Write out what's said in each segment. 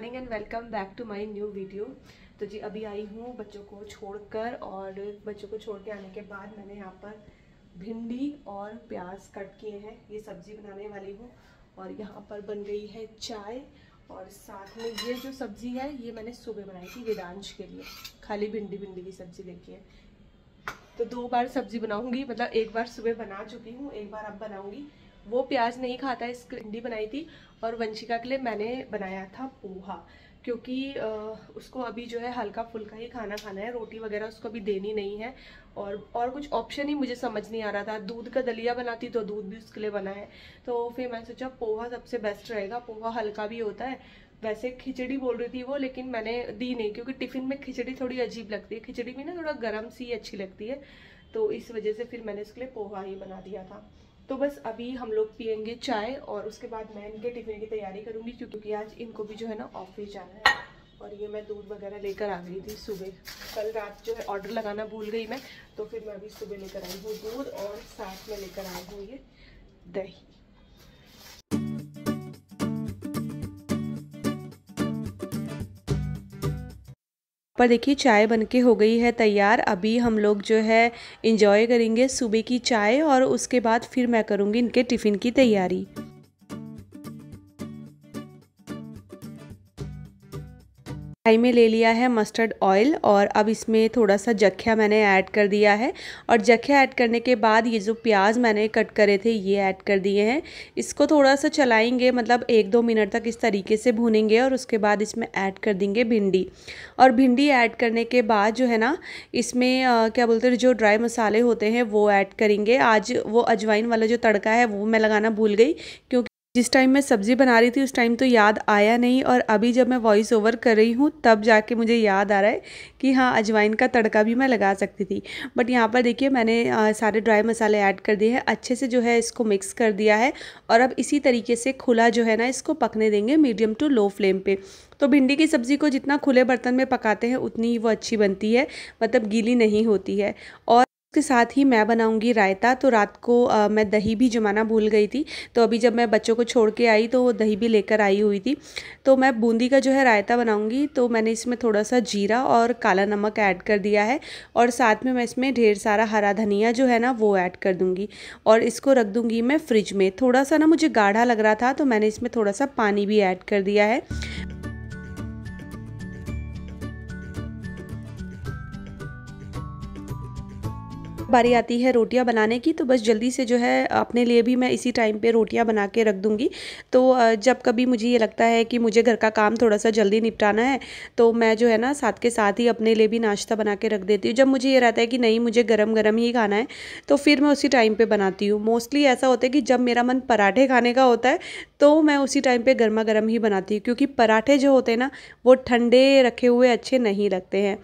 Morning and welcome back to my new video तो जी अभी आई हूँ बच्चों को छोड़कर और बच्चों को छोड़ के आने के बाद मैंने यहाँ पर भिंडी और प्याज कट किए हैं ये सब्ज़ी बनाने वाली हूँ और यहाँ पर बन गई है चाय और साथ में ये जो सब्ज़ी है ये मैंने सुबह बनाई थी वेदांश के लिए खाली भिंडी भिंडी की सब्ज़ी लेके है तो दो बार सब्ज़ी बनाऊँगी मतलब एक बार सुबह बना चुकी हूँ एक बार अब बनाऊँगी वो प्याज नहीं खाता है इसकी भिंडी बनाई थी और वंशिका के लिए मैंने बनाया था पोहा क्योंकि उसको अभी जो है हल्का फुल्का ही खाना खाना है रोटी वगैरह उसको अभी देनी नहीं है और और कुछ ऑप्शन ही मुझे समझ नहीं आ रहा था दूध का दलिया बनाती तो दूध भी उसके लिए बना है तो फिर मैंने सोचा पोहा सबसे बेस्ट रहेगा पोहा हल्का भी होता है वैसे खिचड़ी बोल रही थी वो लेकिन मैंने दी नहीं क्योंकि टिफ़िन में खिचड़ी थोड़ी अजीब लगती है खिचड़ी भी ना थोड़ा गर्म सी अच्छी लगती है तो इस वजह से फिर मैंने उसके लिए पोहा ही बना दिया था तो बस अभी हम लोग पियेंगे चाय और उसके बाद मैं इनके टिफिन की तैयारी करूँगी क्योंकि आज इनको भी जो है ना ऑफिस जाना है और ये मैं दूध वगैरह लेकर आ गई थी सुबह कल रात जो है ऑर्डर लगाना भूल गई मैं तो फिर मैं अभी सुबह लेकर आई हूँ दूध और साथ में लेकर आई हूँ ये दही पर देखिए चाय बनके हो गई है तैयार अभी हम लोग जो है इंजॉय करेंगे सुबह की चाय और उसके बाद फिर मैं करूँगी इनके टिफ़िन की तैयारी कढ़ाई में ले लिया है मस्टर्ड ऑयल और अब इसमें थोड़ा सा जख्या मैंने ऐड कर दिया है और जख्या ऐड करने के बाद ये जो प्याज मैंने कट करे थे ये ऐड कर दिए हैं इसको थोड़ा सा चलाएंगे मतलब एक दो मिनट तक इस तरीके से भूनेंगे और उसके बाद इसमें ऐड कर देंगे भिंडी और भिंडी ऐड करने के बाद जो है ना इसमें आ, क्या बोलते हैं जो ड्राई मसाले होते हैं वो ऐड करेंगे आज वो अजवाइन वाला जो तड़का है वो मैं लगाना भूल गई क्योंकि जिस टाइम मैं सब्ज़ी बना रही थी उस टाइम तो याद आया नहीं और अभी जब मैं वॉइस ओवर कर रही हूँ तब जाके मुझे याद आ रहा है कि हाँ अजवाइन का तड़का भी मैं लगा सकती थी बट यहाँ पर देखिए मैंने सारे ड्राई मसाले ऐड कर दिए हैं अच्छे से जो है इसको मिक्स कर दिया है और अब इसी तरीके से खुला जो है ना इसको पकने देंगे मीडियम टू लो फ्लेम पर तो भिंडी की सब्ज़ी को जितना खुले बर्तन में पकाते हैं उतनी ही वो अच्छी बनती है मतलब गीली नहीं होती है और उसके साथ ही मैं बनाऊंगी रायता तो रात को आ, मैं दही भी जमाना भूल गई थी तो अभी जब मैं बच्चों को छोड़ के आई तो वो दही भी लेकर आई हुई थी तो मैं बूंदी का जो है रायता बनाऊंगी तो मैंने इसमें थोड़ा सा जीरा और काला नमक ऐड कर दिया है और साथ में मैं इसमें ढेर सारा हरा धनिया जो है ना वो ऐड कर दूँगी और इसको रख दूँगी मैं फ्रिज में थोड़ा सा ना मुझे गाढ़ा लग रहा था तो मैंने इसमें थोड़ा सा पानी भी ऐड कर दिया है बारी आती है रोटियां बनाने की तो बस जल्दी से जो है अपने लिए भी मैं इसी टाइम पे रोटियां बना के रख दूंगी तो जब कभी मुझे ये लगता है कि मुझे घर का काम थोड़ा सा जल्दी निपटाना है तो मैं जो है ना साथ के साथ ही अपने लिए भी नाश्ता बना के रख देती हूँ जब मुझे ये रहता है कि नहीं मुझे गर्म गर्म ही खाना है तो फिर मैं उसी टाइम पर बनाती हूँ मोस्टली ऐसा होता है कि जब मेरा मन पराठे खाने का होता है तो मैं उसी टाइम पर गर्मा गर्म ही बनाती हूँ क्योंकि पराठे जो होते हैं ना वो ठंडे रखे हुए अच्छे नहीं लगते हैं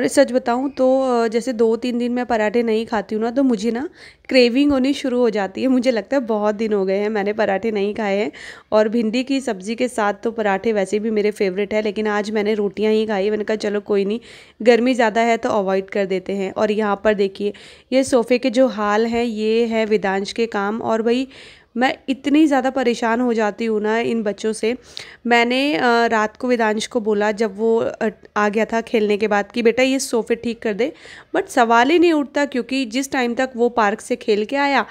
और सच बताऊं तो जैसे दो तीन दिन मैं पराठे नहीं खाती हूँ ना तो मुझे ना क्रेविंग होनी शुरू हो जाती है मुझे लगता है बहुत दिन हो गए हैं मैंने पराठे नहीं खाए हैं और भिंडी की सब्ज़ी के साथ तो पराठे वैसे भी मेरे फेवरेट है लेकिन आज मैंने रोटियाँ ही खाई मैंने कहा चलो कोई नहीं गर्मी ज़्यादा है तो अवॉइड कर देते हैं और यहाँ पर देखिए ये सोफ़े के जो हाल हैं ये है विदांश के काम और भाई मैं इतनी ज़्यादा परेशान हो जाती हूँ ना इन बच्चों से मैंने रात को वेदांश को बोला जब वो आ गया था खेलने के बाद कि बेटा ये सोफे ठीक कर दे बट सवाल ही नहीं उठता क्योंकि जिस टाइम तक वो पार्क से खेल के आया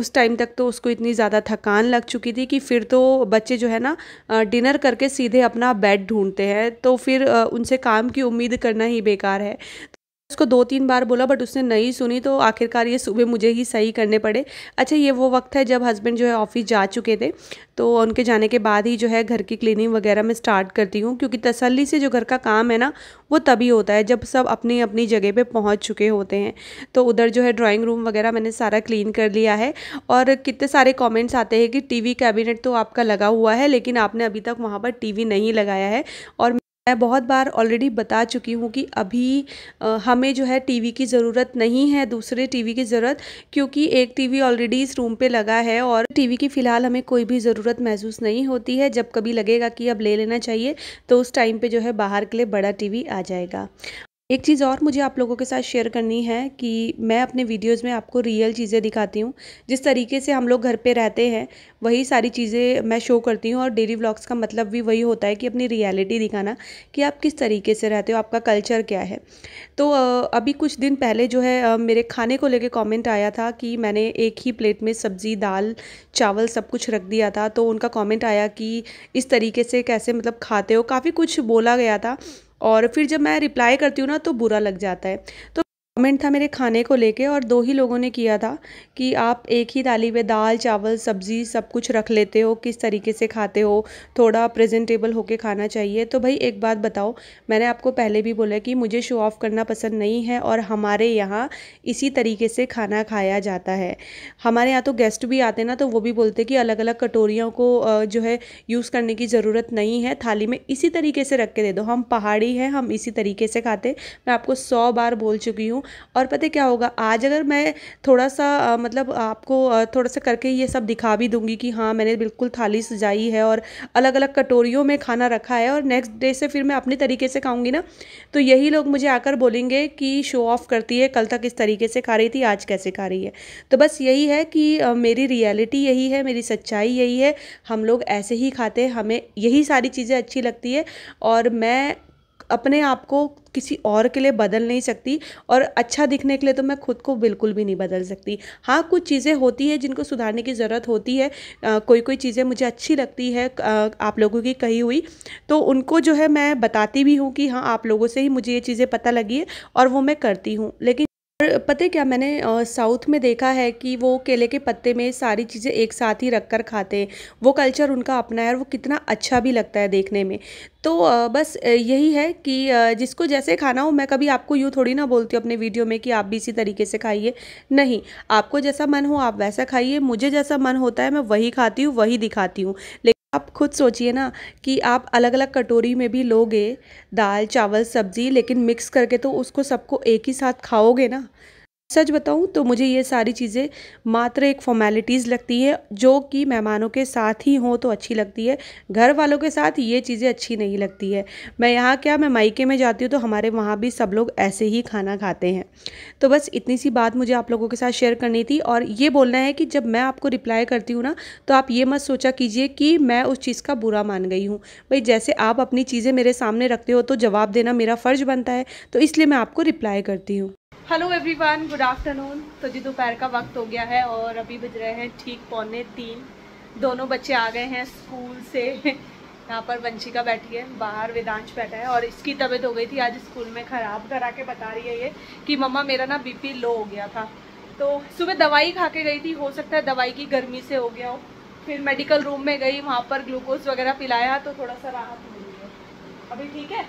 उस टाइम तक तो उसको इतनी ज़्यादा थकान लग चुकी थी कि फिर तो बच्चे जो है ना डिनर करके सीधे अपना बेड ढूंढते हैं तो फिर उनसे काम की उम्मीद करना ही बेकार है उसको दो तीन बार बोला बट उसने नहीं सुनी तो आखिरकार ये सुबह मुझे ही सही करने पड़े अच्छा ये वो वक्त है जब हस्बैंड जो है ऑफिस जा चुके थे तो उनके जाने के बाद ही जो है घर की क्लीनिंग वगैरह मैं स्टार्ट करती हूँ क्योंकि तसल्ली से जो घर का काम है ना वो तभी होता है जब सब अपनी अपनी जगह पे पहुँच चुके होते हैं तो उधर जो है ड्राॅइंग रूम वगैरह मैंने सारा क्लीन कर लिया है और कितने सारे कॉमेंट्स आते हैं कि टी कैबिनेट तो आपका लगा हुआ है लेकिन आपने अभी तक वहाँ पर टी नहीं लगाया है और मैं बहुत बार ऑलरेडी बता चुकी हूँ कि अभी हमें जो है टीवी की ज़रूरत नहीं है दूसरे टीवी की ज़रूरत क्योंकि एक टीवी ऑलरेडी इस रूम पे लगा है और टीवी की फ़िलहाल हमें कोई भी ज़रूरत महसूस नहीं होती है जब कभी लगेगा कि अब ले लेना चाहिए तो उस टाइम पे जो है बाहर के लिए बड़ा टीवी आ जाएगा एक चीज़ और मुझे आप लोगों के साथ शेयर करनी है कि मैं अपने वीडियोस में आपको रियल चीज़ें दिखाती हूँ जिस तरीके से हम लोग घर पे रहते हैं वही सारी चीज़ें मैं शो करती हूँ और डेली व्लॉग्स का मतलब भी वही होता है कि अपनी रियलिटी दिखाना कि आप किस तरीके से रहते हो आपका कल्चर क्या है तो अभी कुछ दिन पहले जो है मेरे खाने को लेकर कॉमेंट आया था कि मैंने एक ही प्लेट में सब्ज़ी दाल चावल सब कुछ रख दिया था तो उनका कॉमेंट आया कि इस तरीके से कैसे मतलब खाते हो काफ़ी कुछ बोला गया था और फिर जब मैं रिप्लाई करती हूँ ना तो बुरा लग जाता है तो कमेंट था मेरे खाने को लेके और दो ही लोगों ने किया था कि आप एक ही थाली में दाल चावल सब्ज़ी सब कुछ रख लेते हो किस तरीके से खाते हो थोड़ा प्रेजेंटेबल होके खाना चाहिए तो भाई एक बात बताओ मैंने आपको पहले भी बोला कि मुझे शो ऑफ़ करना पसंद नहीं है और हमारे यहाँ इसी तरीके से खाना खाया जाता है हमारे यहाँ तो गेस्ट भी आते ना तो वो भी बोलते कि अलग अलग कटोरियों को जो है यूज़ करने की ज़रूरत नहीं है थाली में इसी तरीके से रख के दे दो हम पहाड़ी हैं हम इसी तरीके से खाते मैं आपको सौ बार बोल चुकी हूँ और पता है क्या होगा आज अगर मैं थोड़ा सा आ, मतलब आपको थोड़ा सा करके ये सब दिखा भी दूंगी कि हाँ मैंने बिल्कुल थाली सजाई है और अलग अलग कटोरियों में खाना रखा है और नेक्स्ट डे से फिर मैं अपने तरीके से खाऊंगी ना तो यही लोग मुझे आकर बोलेंगे कि शो ऑफ करती है कल तक इस तरीके से खा रही थी आज कैसे खा रही है तो बस यही है कि मेरी रियलिटी यही है मेरी सच्चाई यही है हम लोग ऐसे ही खाते हैं हमें यही सारी चीज़ें अच्छी लगती है और मैं अपने आप को किसी और के लिए बदल नहीं सकती और अच्छा दिखने के लिए तो मैं खुद को बिल्कुल भी नहीं बदल सकती हाँ कुछ चीज़ें होती है जिनको सुधारने की ज़रूरत होती है आ, कोई कोई चीज़ें मुझे अच्छी लगती है आ, आप लोगों की कही हुई तो उनको जो है मैं बताती भी हूँ कि हाँ आप लोगों से ही मुझे ये चीज़ें पता लगी है और वो मैं करती हूँ लेकिन और पता है क्या मैंने साउथ में देखा है कि वो केले के पत्ते में सारी चीज़ें एक साथ ही रख कर खाते हैं वो कल्चर उनका अपना है और वो कितना अच्छा भी लगता है देखने में तो बस यही है कि जिसको जैसे खाना हो मैं कभी आपको यूँ थोड़ी ना बोलती हूँ अपने वीडियो में कि आप भी इसी तरीके से खाइए नहीं आपको जैसा मन हो आप वैसा खाइए मुझे जैसा मन होता है मैं वही खाती हूँ वही दिखाती हूँ आप खुद सोचिए ना कि आप अलग अलग कटोरी में भी लोगे दाल चावल सब्ज़ी लेकिन मिक्स करके तो उसको सबको एक ही साथ खाओगे ना सच बताऊं तो मुझे ये सारी चीज़ें मात्र एक फॉर्मेलिटीज़ लगती है जो कि मेहमानों के साथ ही हो तो अच्छी लगती है घर वालों के साथ ये चीज़ें अच्छी नहीं लगती है मैं यहाँ क्या मैं मायके में जाती हूँ तो हमारे वहाँ भी सब लोग ऐसे ही खाना खाते हैं तो बस इतनी सी बात मुझे आप लोगों के साथ शेयर करनी थी और ये बोलना है कि जब मैं आपको रिप्लाई करती हूँ ना तो आप ये मत सोचा कीजिए कि मैं उस चीज़ का बुरा मान गई हूँ भाई जैसे आप अपनी चीज़ें मेरे सामने रखते हो तो जवाब देना मेरा फ़र्ज़ बनता है तो इसलिए मैं आपको रिप्लाई करती हूँ हेलो एवरीवन गुड आफ्टरनून तो जी दोपहर का वक्त हो गया है और अभी बज रहे हैं ठीक पौने तीन दोनों बच्चे आ गए हैं स्कूल से यहाँ पर वंशिका बैठी है बाहर वेदांश बैठा है और इसकी तबीयत हो गई थी आज स्कूल में ख़राब करा के बता रही है ये कि मम्मा मेरा ना बीपी लो हो गया था तो सुबह दवाई खा के गई थी हो सकता है दवाई की गर्मी से हो गया हो फिर मेडिकल रूम में गई वहाँ पर ग्लूकोज वगैरह पिलाया तो थोड़ा सा राहत मिली है अभी ठीक है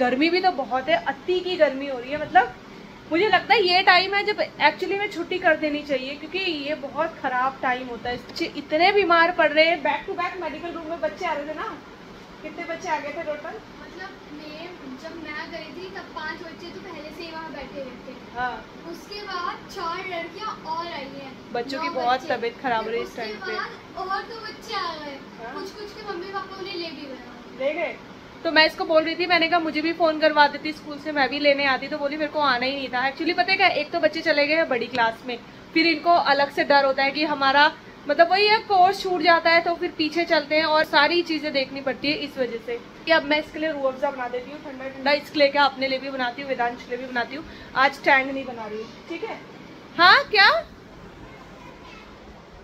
गर्मी भी तो बहुत है अति की गर्मी हो रही है मतलब मुझे लगता है ये टाइम है जब एक्चुअली में छुट्टी कर देनी चाहिए क्योंकि ये बहुत ख़राब टाइम होता है बच्चे इतने बीमार पड़ रहे हैं back to back medical room में बच्चे आ रहे थे ना कितने बच्चे आ गए थे टोटल मतलब मैं जब मैं गई थी तब पांच बच्चे तो पहले से ही वहाँ बैठे हुए थे हाँ। उसके बाद चार लड़कियाँ और आई हैं बच्चों की बहुत तबीयत खराब हो रही है इस टाइम पे और तो बच्चे आ गए हाँ। कुछ कुछ के मम्मी पापा उन्हें ले भी गए ले गए तो मैं इसको बोल रही थी मैंने कहा मुझे भी फ़ोन करवा देती स्कूल से मैं भी लेने आती तो बोली मेरे को आना ही नहीं था एक्चुअली पता है क्या एक तो बच्चे चले गए हैं बड़ी क्लास में फिर इनको अलग से डर होता है कि हमारा मतलब वही है कोर्स छूट जाता है तो फिर पीछे चलते हैं और सारी चीज़ें देखनी पड़ती है इस वजह से कि अब मैं इसके लिए रू अफजा बना देती हूँ ठंडा ठंडा इसके लिए क्या अपने लिए भी बनाती हूँ वेदांश के लिए भी बनाती हूँ आज टैंग नहीं बना रही ठीक है हाँ क्या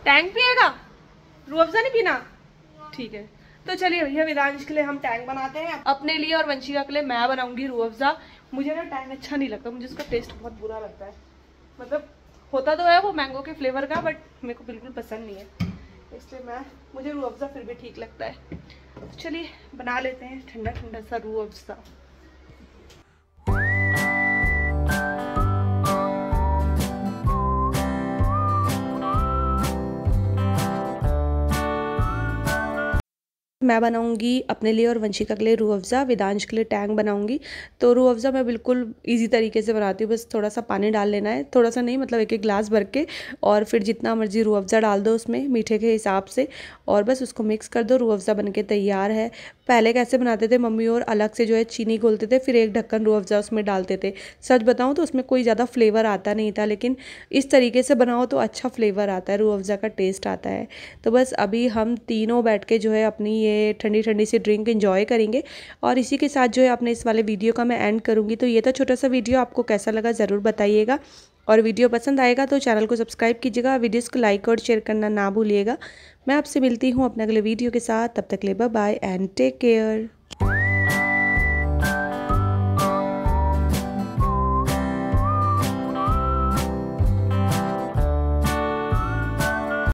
टैंग पिएगा रू अफजा नहीं पीना ठीक है तो चलिए भैया वेदांश के लिए हम टैंग बनाते हैं अपने लिए और वंशिका के लिए मैं बनाऊंगी रू अफजा मुझे ना टैंग अच्छा नहीं लगता मुझे उसका टेस्ट बहुत बुरा लगता है मतलब होता तो है वो मैंगो के फ्लेवर का बट मेरे को बिल्कुल पसंद नहीं है इसलिए मैं मुझे रू अफजा फिर भी ठीक लगता है चलिए बना लेते हैं ठंडा ठंडा सा रू अफजा मैं बनाऊँगी अपने लिए और वंशिका के लिए रू अफ़ज़ा विदांश के लिए टैंग बनाऊँगी तो रू अफ़ज़ा मैं बिल्कुल ईजी तरीके से बनाती हूँ बस थोड़ा सा पानी डाल लेना है थोड़ा सा नहीं मतलब एक एक ग्लास भर के और फिर जितना मर्ज़ी रू अफ़ज़ा डाल दो उसमें मीठे के हिसाब से और बस उसको मिक्स कर दो रू अफ़ज़ा बन के तैयार है पहले कैसे बनाते थे मम्मी और अलग से जो है चीनी घोलते थे फिर एक ढक्कन रू अफ़ज़ा उसमें डालते थे सच बताऊँ तो उसमें कोई ज़्यादा फ्लेवर आता नहीं था लेकिन इस तरीके से बनाओ तो अच्छा फ्लेवर आता है रू अफ़ज़ा का टेस्ट आता है तो बस अभी हम तीनों बैठ के जो है अपनी ये ठंडी ठंडी सी ड्रिंक इन्जॉय करेंगे और इसी के साथ जो है अपने इस वाले वीडियो का मैं एंड करूँगी तो ये था छोटा सा वीडियो आपको कैसा लगा ज़रूर बताइएगा और वीडियो पसंद आएगा तो चैनल को सब्सक्राइब कीजिएगा वीडियोज़ को लाइक और शेयर करना ना भूलिएगा मैं आपसे मिलती हूँ अपने अगले वीडियो के साथ तब तक ले बाय एंड टेक केयर